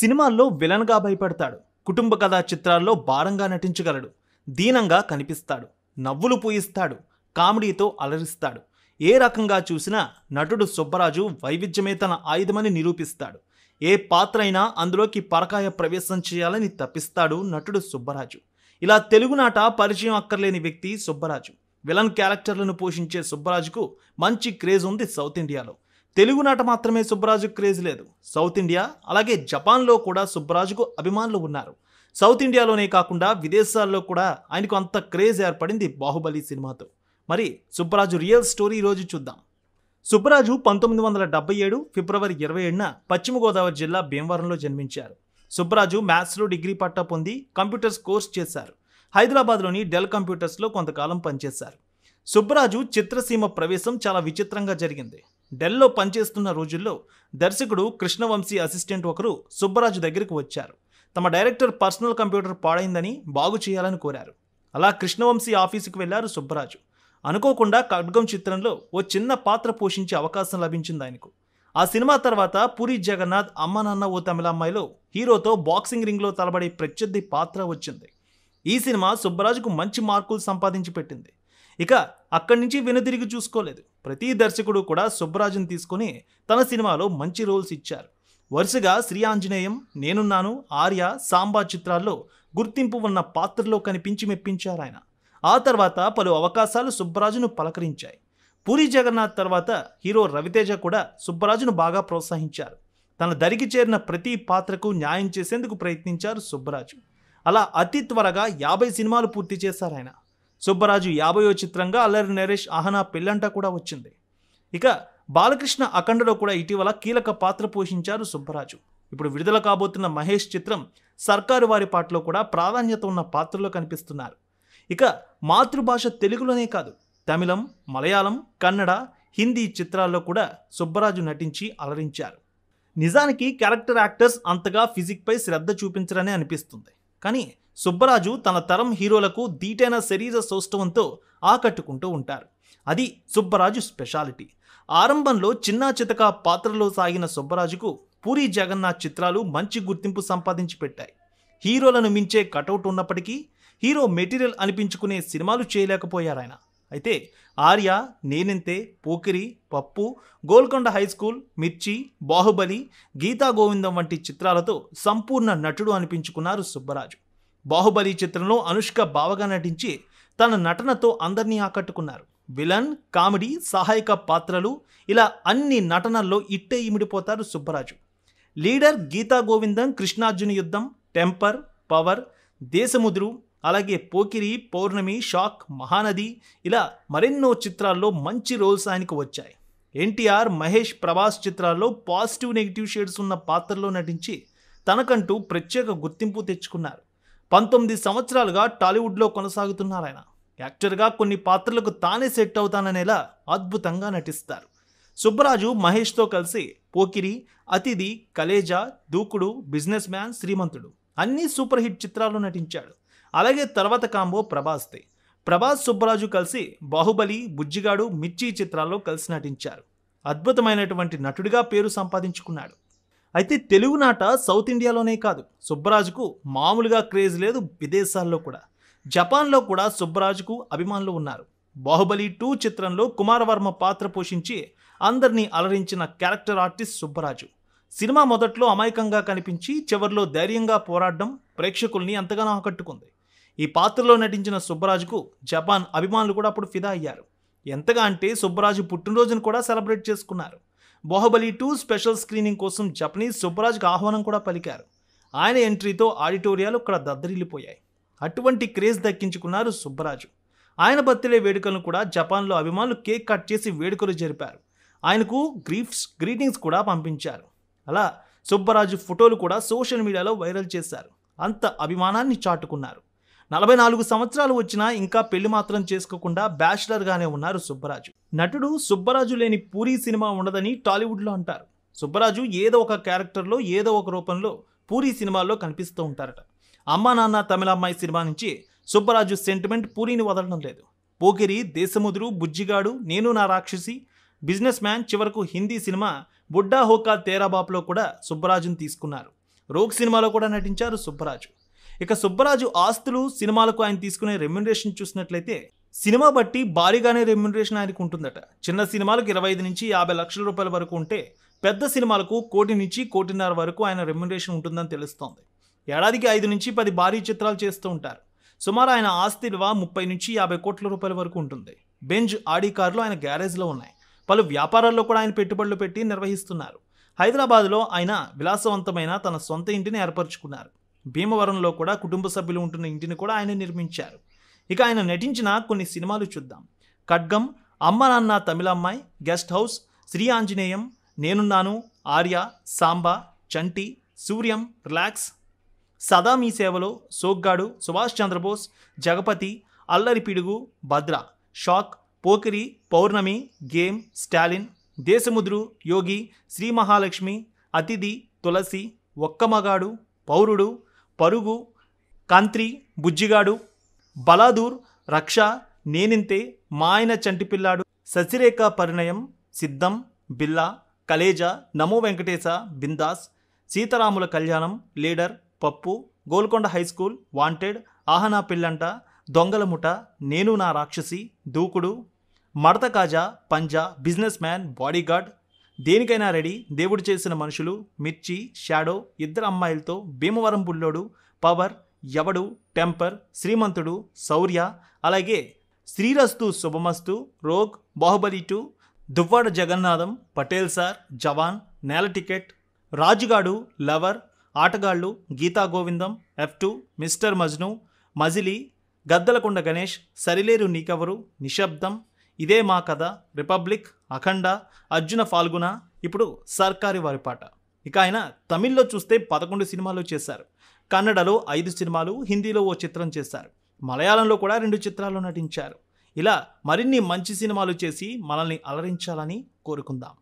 సినిమాల్లో విలన్గా భయపడతాడు కుటుంబ కథా చిత్రాల్లో భారంగా నటించగలడు దీనంగా కనిపిస్తాడు నవ్వులు పూయిస్తాడు కామెడీతో అలరిస్తాడు ఏ రకంగా చూసినా నటుడు సుబ్బరాజు వైవిధ్యమే తన ఆయుధమని నిరూపిస్తాడు ఏ పాత్ర అయినా అందులోకి పరకాయ ప్రవేశం చేయాలని తప్పిస్తాడు నటుడు సుబ్బరాజు ఇలా తెలుగునాట పరిచయం అక్కర్లేని వ్యక్తి సుబ్బరాజు విలన్ క్యారెక్టర్లను పోషించే సుబ్బరాజుకు మంచి క్రేజ్ ఉంది సౌత్ ఇండియాలో తెలుగు నాట మాత్రమే సుబ్బరాజు క్రేజ్ లేదు సౌత్ ఇండియా అలాగే జపాన్లో కూడా సుబ్బరాజుకు అభిమానులు ఉన్నారు సౌత్ ఇండియాలోనే కాకుండా విదేశాల్లో కూడా ఆయనకు అంత క్రేజ్ ఏర్పడింది బాహుబలి సినిమాతో మరి సుబ్బరాజు రియల్ స్టోరీ ఈరోజు చూద్దాం సుబ్బరాజు పంతొమ్మిది వందల డెబ్బై ఏడు ఫిబ్రవరి ఇరవై ఏడున పశ్చిమ గోదావరి జిల్లా భీమవరంలో జన్మించారు సుబ్బరాజు మ్యాథ్స్లో డిగ్రీ పట్టా పొంది కంప్యూటర్స్ కోర్స్ చేశారు హైదరాబాద్లోని డెల్ కంప్యూటర్స్లో కొంతకాలం పనిచేశారు సుబ్బరాజు చిత్రసీమ ప్రవేశం చాలా విచిత్రంగా జరిగింది డెల్లో పనిచేస్తున్న రోజుల్లో దర్శకుడు కృష్ణవంశీ అసిస్టెంట్ ఒకరు సుబ్బరాజు దగ్గరికి వచ్చారు తమ డైరెక్టర్ పర్సనల్ కంప్యూటర్ పాడైందని బాగు చేయాలని కోరారు అలా కృష్ణవంశీ ఆఫీసుకు వెళ్లారు సుబ్బరాజు అనుకోకుండా ఖడ్గం చిత్రంలో ఓ చిన్న పాత్ర పోషించే అవకాశం లభించింది ఆయనకు ఆ సినిమా తర్వాత పూరి జగన్నాథ్ అమ్మ నాన్న ఓ తమిళమ్మాయిలో హీరోతో బాక్సింగ్ రింగ్లో తలబడే ప్రత్యర్థి పాత్ర వచ్చింది ఈ సినిమా సుబ్బరాజుకు మంచి మార్కులు సంపాదించి పెట్టింది ఇక అక్కడి నుంచి వెనుదిరిగి చూసుకోలేదు ప్రతి దర్శకుడు కూడా సుబ్బరాజుని తీసుకుని తన సినిమాలో మంచి రోల్స్ ఇచ్చారు వరుసగా శ్రీ ఆంజనేయం నేనున్నాను ఆర్య సాంబా చిత్రాల్లో గుర్తింపు ఉన్న పాత్రలో కనిపించి మెప్పించారు ఆయన ఆ తర్వాత పలు అవకాశాలు సుబ్బరాజును పలకరించాయి పూరి జగన్నాథ్ తర్వాత హీరో రవితేజ కూడా సుబ్బరాజును బాగా ప్రోత్సహించారు తన దరికి చేరిన ప్రతి పాత్రకు న్యాయం చేసేందుకు ప్రయత్నించారు సుబ్బరాజు అలా అతి త్వరగా యాభై సినిమాలు పూర్తి చేశారు ఆయన సుబ్బరాజు యాభయో చిత్రంగా అల్లరి నరేష్ ఆహనా పెళ్ళంట కూడా వచ్చింది ఇక బాలకృష్ణ అఖండలో కూడా ఇటీవల కీలక పాత్ర పోషించారు సుబ్బరాజు ఇప్పుడు విడుదల కాబోతున్న మహేష్ చిత్రం సర్కారు వారి పాటలో కూడా ప్రాధాన్యత ఉన్న పాత్రలో కనిపిస్తున్నారు ఇక మాతృభాష తెలుగులోనే కాదు తమిళం మలయాళం కన్నడ హిందీ చిత్రాల్లో కూడా సుబ్బరాజు నటించి అలరించారు నిజానికి క్యారెక్టర్ యాక్టర్స్ అంతగా ఫిజిక్పై శ్రద్ధ చూపించరనే అనిపిస్తుంది కానీ సుబ్బరాజు తన తరం హీరోలకు దీటైన శరీర సౌష్ఠవంతో ఆకట్టుకుంటూ ఉంటారు అది సుబ్బరాజు స్పెషాలిటీ ఆరంభంలో చిన్నా చితక పాత్రలో సాగిన సుబ్బరాజుకు పూరి జగన్నాథ్ చిత్రాలు మంచి గుర్తింపు సంపాదించి పెట్టాయి హీరోలను మించే కటౌట్ ఉన్నప్పటికీ హీరో మెటీరియల్ అనిపించుకునే సినిమాలు చేయలేకపోయారాయన అయితే ఆర్య నేనెంతే పోకిరి పప్పు గోల్కొండ హై స్కూల్ మిర్చి బాహుబలి గీతా గోవిందం వంటి చిత్రాలతో సంపూర్ణ నటుడు అనిపించుకున్నారు సుబ్బరాజు బాహుబలి చిత్రంలో అనుష్క బావగా నటించి తన నటనతో అందరినీ ఆకట్టుకున్నారు విలన్ కామెడీ సహాయక పాత్రలు ఇలా అన్ని నటనల్లో ఇట్టే ఇమిడిపోతారు Subbaraju leader Geetha Govindam Krishnarjuna Yuddham temper power Desamuduru అలాగే పోకిరి పౌర్ణమి షాక్ మహానది ఇలా మరెన్నో చిత్రాల్లో మంచి రోల్స్ ఆయనకు వచ్చాయి ఎన్టీఆర్ మహేష్ ప్రభాస్ చిత్రాల్లో పాజిటివ్ నెగిటివ్ షేడ్స్ ఉన్న పాత్రలో నటించి తనకంటూ ప్రత్యేక గుర్తింపు తెచ్చుకున్నారు పంతొమ్మిది సంవత్సరాలుగా టాలీవుడ్లో కొనసాగుతున్నారు ఆయన యాక్టర్గా కొన్ని పాత్రలకు తానే సెట్ అవుతాననేలా అద్భుతంగా నటిస్తారు సుబ్బరాజు మహేష్తో కలిసి పోకిరి అతిథి కలేజా దూకుడు బిజినెస్ మ్యాన్ శ్రీమంతుడు అన్ని సూపర్ హిట్ చిత్రాల్లో నటించాడు అలాగే తర్వాత కాంబో ప్రభాస్ది ప్రభాస్ సుబ్బరాజు కలిసి బాహుబలి బుజ్జిగాడు మిర్చి చిత్రాల్లో కలిసి నటించారు అద్భుతమైనటువంటి నటుడిగా పేరు సంపాదించుకున్నాడు అయితే తెలుగునాట సౌత్ ఇండియాలోనే కాదు సుబ్బరాజుకు మామూలుగా క్రేజ్ లేదు విదేశాల్లో కూడా జపాన్లో కూడా సుబ్బరాజుకు అభిమానులు ఉన్నారు బాహుబలి టూ చిత్రంలో కుమారవర్మ పాత్ర పోషించి అందరినీ అలరించిన క్యారెక్టర్ ఆర్టిస్ట్ సుబ్బరాజు సినిమా మొదట్లో అమాయకంగా కనిపించి చివరిలో ధైర్యంగా పోరాడడం ప్రేక్షకుల్ని ఎంతగానో ఆకట్టుకుంది ఈ పాత్రలో నటించిన సుబ్బరాజుకు జపాన్ అభిమానులు కూడా అప్పుడు ఫిదా అయ్యారు ఎంతగా అంటే సుబ్బరాజు పుట్టినరోజును కూడా సెలబ్రేట్ చేసుకున్నారు బాహుబలి టూ స్పెషల్ స్క్రీనింగ్ కోసం జపనీస్ సుబ్బరాజ్కి ఆహ్వానం కూడా పలికారు ఆయన ఎంట్రీతో ఆడిటోరియాలు ఇక్కడ దద్దరిల్లిపోయాయి అటువంటి క్రేజ్ దక్కించుకున్నారు సుబ్బరాజు ఆయన బర్త్డే వేడుకలను కూడా జపాన్లో అభిమానులు కేక్ కట్ చేసి వేడుకలు జరిపారు ఆయనకు గ్రీఫ్స్ గ్రీటింగ్స్ కూడా పంపించారు అలా సుబ్బరాజు ఫోటోలు కూడా సోషల్ మీడియాలో వైరల్ చేశారు అంత అభిమానాన్ని చాటుకున్నారు నలభై నాలుగు సంవత్సరాలు వచ్చినా ఇంకా పెళ్లి మాత్రం చేసుకోకుండా బ్యాచిలర్గానే ఉన్నారు సుబ్బరాజు నటుడు సుబ్బరాజు లేని పూరి సినిమా ఉండదని టాలీవుడ్లో అంటారు సుబ్బరాజు ఏదో ఒక క్యారెక్టర్లో ఏదో ఒక రూపంలో పూరి సినిమాల్లో కనిపిస్తూ ఉంటారట అమ్మా నాన్న తమిళ అమ్మాయి సినిమా నుంచి సుబ్బరాజు సెంటిమెంట్ పూరిని వదలడం లేదు పోకిరి దేశముదురు బుజ్జిగాడు నేను నా రాక్షసి బిజినెస్ మ్యాన్ చివరకు హిందీ సినిమా బుడ్డా హోకా తేరాబాప్లో కూడా సుబ్బరాజును తీసుకున్నారు రోగ్ సినిమాలో కూడా నటించారు సుబ్బరాజు ఇక సుబ్బరాజు ఆస్తులు సినిమాలకు ఆయన తీసుకునే రెమ్యునరేషన్ చూసినట్లయితే సినిమా బట్టి భారీగానే రెమ్యునరేషన్ ఆయనకు ఉంటుందట చిన్న సినిమాలకు ఇరవై ఐదు నుంచి యాభై లక్షల రూపాయల వరకు ఉంటే పెద్ద సినిమాలకు కోటి నుంచి కోటిన్నర వరకు ఆయన రెమ్యునరేషన్ ఉంటుందని తెలుస్తోంది ఏడాదికి ఐదు నుంచి పది భారీ చిత్రాలు చేస్తూ ఉంటారు సుమారు ఆయన ఆస్తి విలువ ముప్పై నుంచి యాభై కోట్ల రూపాయల వరకు ఉంటుంది బెంజ్ ఆడీ కార్లు ఆయన గ్యారేజ్లో ఉన్నాయి పలు వ్యాపారాల్లో కూడా ఆయన పెట్టుబడులు పెట్టి నిర్వహిస్తున్నారు హైదరాబాద్లో ఆయన విలాసవంతమైన తన సొంత ఇంటిని ఏర్పరచుకున్నారు భీమవరంలో కూడా కుటుంబ సభ్యులు ఉంటున్న ఇంటిని కూడా ఆయన నిర్మించారు ఇక ఆయన నటించిన కొన్ని సినిమాలు చూద్దాం ఖడ్గం అమ్మ నాన్న తమిళమ్మాయి guest house Sri Anjaneyam Nenunnanu Arya Samba Chanti Suryam relax Sada Mee Sevalo Soggadu Subhash Chandrabose Jagapati Allari Pidugu Bhadra shock Pokiri Pournami game Stalin Desamuduru Yogi Sri Mahalakshmi Athidhi Tulasi ఒక్కమగాడు పౌరుడు పరుగు కాంత్రి బుజ్జిగాడు బలాదూర్ రక్ష నేనింతే మాయన చంటిపిల్లాడు శశిరేఖ పరిణయం సిద్ధం బిల్లా కలేజ నమో వెంకటేశ బిందాస్ సీతారాముల Kalyanam leader Pappu Golconda high school wanted Ahanaa Pellanta Dongala Mutha Nenu Naa Rakshasi Dookudu Madatha Kaja Panjaa business man bodyguard Denikaina ready Devudu Chesina Manushulu Mirchi shadow Iddaru Ammayilatho Bhimavaram Bullodu power Yevadu temper Srimanthudu Shourya అలాగే Srirastu Subhamastu rogue Baahubali two Duvvada Jagannadham Patel sir Jawaan Nela ticket Rajugadu lover Aatagallu Geetha Govindam F two Mr Majnu Majili Gaddalakonda Ganesh Sarileru Neekevvaru Nishabdham ఇదే మా కథ రిపబ్లిక్ అఖండ అర్జున ఫాల్గుణ ఇప్పుడు సర్కారి వారి పాట ఇక ఆయన తమిళ్లో చూస్తే పదకొండు సినిమాలు చేశారు కన్నడలో ఐదు సినిమాలు హిందీలో ఓ చిత్రం చేశారు మలయాళంలో కూడా రెండు చిత్రాలు నటించారు ఇలా మరిన్ని మంచి సినిమాలు చేసి మనల్ని అలరించాలని కోరుకుందాం